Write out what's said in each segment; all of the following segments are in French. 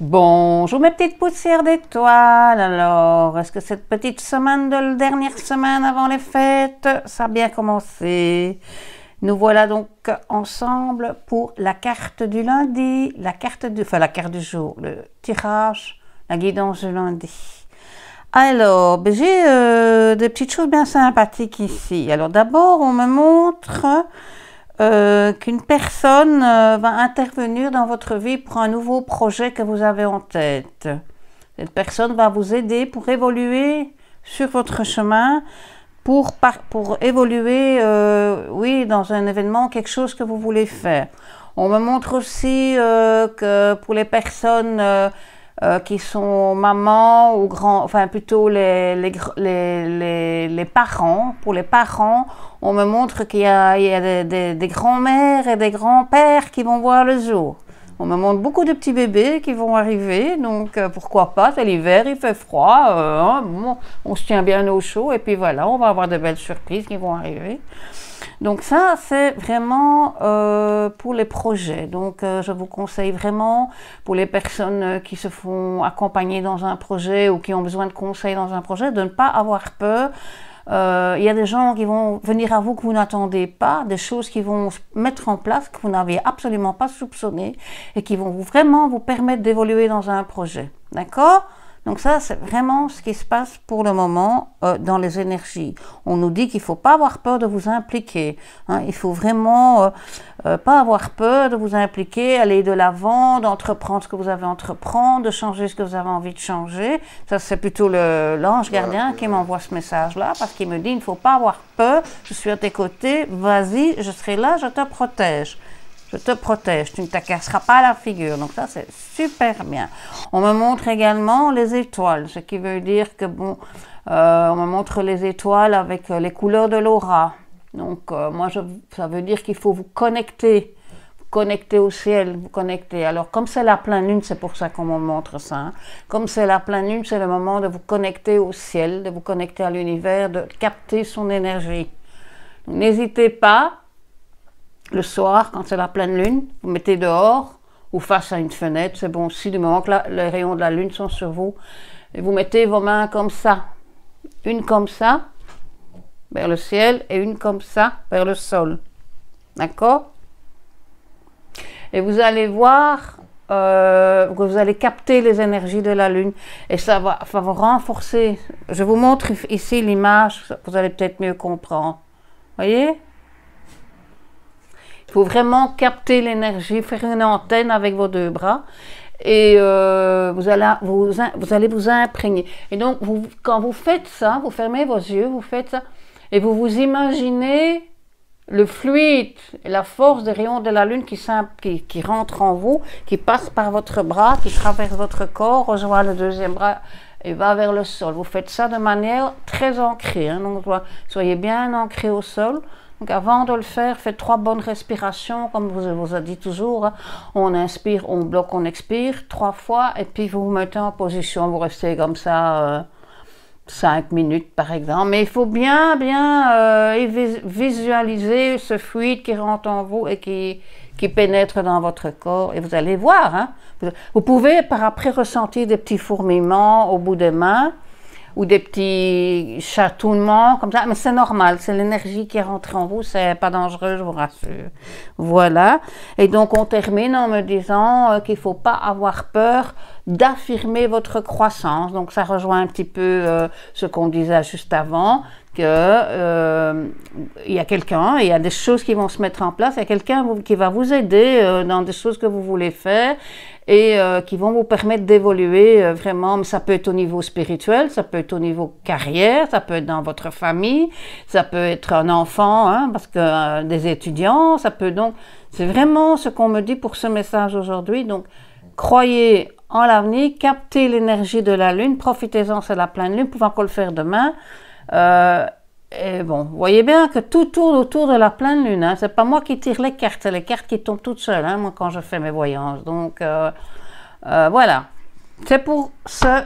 Bonjour mes petites poussières d'étoiles. Alors, est-ce que cette petite semaine de la dernière semaine avant les fêtes, ça a bien commencé Nous voilà donc ensemble pour la carte du lundi, la carte du, enfin la carte du jour, le tirage, la guidance du lundi. Alors, ben, j'ai euh, des petites choses bien sympathiques ici. Alors d'abord, on me montre euh, qu'une personne euh, va intervenir dans votre vie pour un nouveau projet que vous avez en tête. Cette personne va vous aider pour évoluer sur votre chemin, pour, pour évoluer, euh, oui, dans un événement, quelque chose que vous voulez faire. On me montre aussi que pour les personnes euh, qui sont mamans ou grands, enfin plutôt les, les, les, les, parents. Pour les parents, on me montre qu'il y a, des, des, des grands-mères et des grands-pères qui vont voir le jour. On me montre beaucoup de petits bébés qui vont arriver, donc euh, pourquoi pas, c'est l'hiver, il fait froid, euh, hein, on se tient bien au chaud, et puis voilà, on va avoir de belles surprises qui vont arriver. Donc ça, c'est vraiment euh, pour les projets. Donc je vous conseille vraiment pour les personnes qui se font accompagner dans un projet ou qui ont besoin de conseils dans un projet de ne pas avoir peur euh, il y a des gens qui vont venir à vous que vous n'attendez pas, des choses qui vont se mettre en place que vous n'aviez absolument pas soupçonné et qui vont vraiment vous permettre d'évoluer dans un projet. D'accord donc ça, c'est vraiment ce qui se passe pour le moment euh, dans les énergies. On nous dit qu'il ne faut pas avoir peur de vous impliquer. Il hein. Il faut vraiment euh, euh, pas avoir peur de vous impliquer, aller de l'avant, d'entreprendre ce que vous avez entreprendre, de changer ce que vous avez envie de changer. Ça, c'est plutôt l'ange gardien qui m'envoie ce message-là parce qu'il me dit, il ne faut pas avoir peur, je suis à tes côtés, vas-y, je serai là, je te protège. Je te protège, tu ne te pas la figure. Donc ça, c'est super bien. On me montre également les étoiles, ce qui veut dire que, bon, euh, on me montre les étoiles avec euh, les couleurs de l'aura. Donc euh, moi, ça veut dire qu'il faut vous connecter, vous connecter au ciel, vous connecter. Alors comme c'est la pleine lune, c'est pour ça qu'on me montre ça. Hein. Comme c'est la pleine lune, c'est le moment de vous connecter au ciel, de vous connecter à l'univers, de capter son énergie. N'hésitez pas, le soir, quand c'est la pleine lune, vous mettez dehors ou face à une fenêtre, c'est bon aussi, du moment que les rayons de la lune sont sur vous. Et vous mettez vos mains comme ça, une comme ça, vers le ciel, et une comme ça, vers le sol. D'accord Et vous allez voir euh, que vous allez capter les énergies de la lune, et ça va, ça va renforcer. Je vous montre ici l'image, vous allez peut-être mieux comprendre. Voyez il faut vraiment capter l'énergie, faire une antenne avec vos deux bras et euh, vous, allez vous, imprégner. Et donc, quand vous faites ça, vous fermez vos yeux, vous faites ça, et vous vous imaginez le fluide et la force des rayons de la Lune qui, qui, en vous, qui passe par votre bras, qui traverse votre corps, rejoint le deuxième bras et va vers le sol. Vous faites ça de manière très ancrée, hein. donc soyez bien ancré au sol. Donc avant de le faire, faites trois bonnes respirations, comme vous vous a dit toujours. Hein. On inspire, on bloque, on expire trois fois, et puis vous vous mettez en position, vous restez comme ça euh, cinq minutes par exemple. Mais il faut bien, bien euh, visualiser ce fluide qui rentre en vous et qui, pénètre dans votre corps, et vous allez voir. Hein. Vous pouvez par après ressentir des petits fourmillements au bout des mains ou des petits chatouillements comme ça, mais c'est normal, c'est l'énergie qui est rentrée en vous, c'est pas dangereux, je vous rassure. Voilà. Et donc on termine en me disant euh, qu'il faut pas avoir peur d'affirmer votre croissance. Donc ça rejoint un petit peu euh, ce qu'on disait juste avant, que euh, il y a quelqu'un, il y a des choses qui vont se mettre en place, il y a quelqu'un qui va vous aider euh, dans des choses que vous voulez faire et euh, qui vont vous permettre d'évoluer vraiment. Ça peut être au niveau spirituel, ça peut être au niveau carrière, ça peut être dans votre famille, ça peut être un enfant, hein, parce que des étudiants, ça peut donc. C'est vraiment ce qu'on me dit pour ce message aujourd'hui. Donc, croyez en l'avenir, captez l'énergie de la lune, profitez-en, c'est la pleine lune, vous pouvez encore le faire demain. Euh, et bon, vous voyez bien que tout tourne autour de la pleine lune. Ce hein. C'est pas moi qui tire les cartes, les cartes qui tombent toutes seules, hein, moi, quand je fais mes voyances. Donc, euh, euh, voilà. C'est pour ce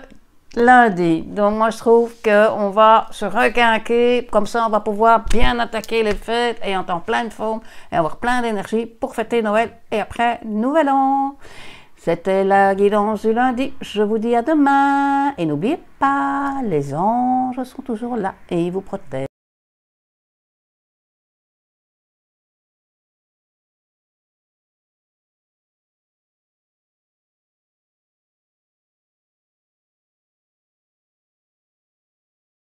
lundi. Donc, moi, je trouve qu'on va se requinquer. Comme ça, on va pouvoir bien attaquer les fêtes et en plein de forme et avoir plein d'énergie pour fêter Noël et après, Nouvel An. C'était la guidance du lundi. Je vous dis à demain. Et n'oubliez pas, les anges sont toujours là et ils vous protègent.